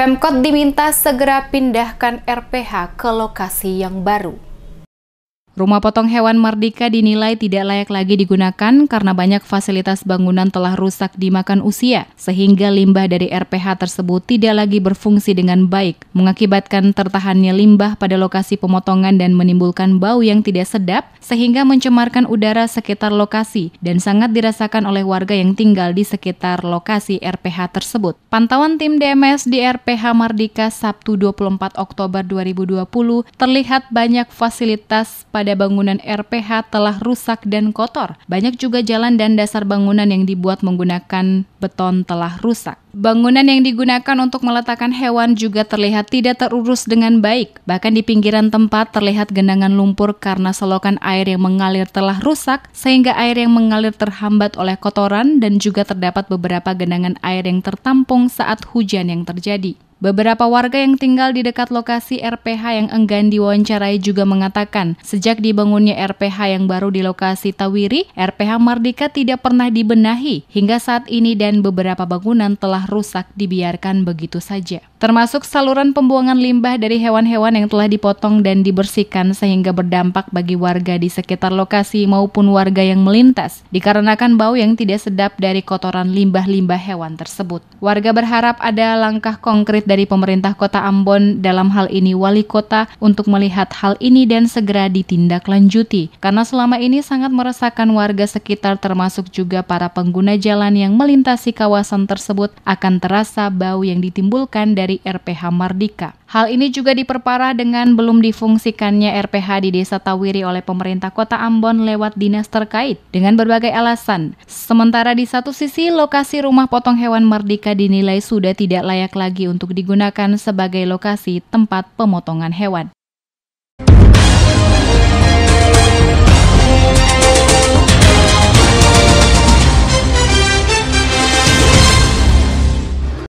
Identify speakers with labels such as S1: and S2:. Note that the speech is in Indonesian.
S1: Pemkot diminta segera pindahkan RPH ke lokasi yang baru. Rumah potong hewan Mardika dinilai tidak layak lagi digunakan karena banyak fasilitas bangunan telah rusak dimakan usia, sehingga limbah dari RPH tersebut tidak lagi berfungsi dengan baik, mengakibatkan tertahannya limbah pada lokasi pemotongan dan menimbulkan bau yang tidak sedap, sehingga mencemarkan udara sekitar lokasi dan sangat dirasakan oleh warga yang tinggal di sekitar lokasi RPH tersebut. Pantauan tim DMS di RPH Mardika, Sabtu 24 Oktober 2020 terlihat banyak fasilitas pada pada bangunan RPH telah rusak dan kotor. Banyak juga jalan dan dasar bangunan yang dibuat menggunakan beton telah rusak. Bangunan yang digunakan untuk meletakkan hewan juga terlihat tidak terurus dengan baik. Bahkan di pinggiran tempat terlihat genangan lumpur karena selokan air yang mengalir telah rusak sehingga air yang mengalir terhambat oleh kotoran dan juga terdapat beberapa genangan air yang tertampung saat hujan yang terjadi. Beberapa warga yang tinggal di dekat lokasi RPH yang enggan diwawancarai juga mengatakan, sejak dibangunnya RPH yang baru di lokasi Tawiri, RPH Mardika tidak pernah dibenahi hingga saat ini dan beberapa bangunan telah rusak dibiarkan begitu saja. Termasuk saluran pembuangan limbah dari hewan-hewan yang telah dipotong dan dibersihkan sehingga berdampak bagi warga di sekitar lokasi maupun warga yang melintas dikarenakan bau yang tidak sedap dari kotoran limbah-limbah hewan tersebut. Warga berharap ada langkah konkret dari pemerintah kota Ambon dalam hal ini wali kota untuk melihat hal ini dan segera ditindaklanjuti karena selama ini sangat meresahkan warga sekitar termasuk juga para pengguna jalan yang melintasi kawasan tersebut akan terasa bau yang ditimbulkan dari RPH Mardika. Hal ini juga diperparah dengan belum difungsikannya RPH di Desa Tawiri oleh pemerintah kota Ambon lewat dinas terkait dengan berbagai alasan. Sementara di satu sisi lokasi rumah potong hewan Merdeka dinilai sudah tidak layak lagi untuk digunakan sebagai lokasi tempat pemotongan hewan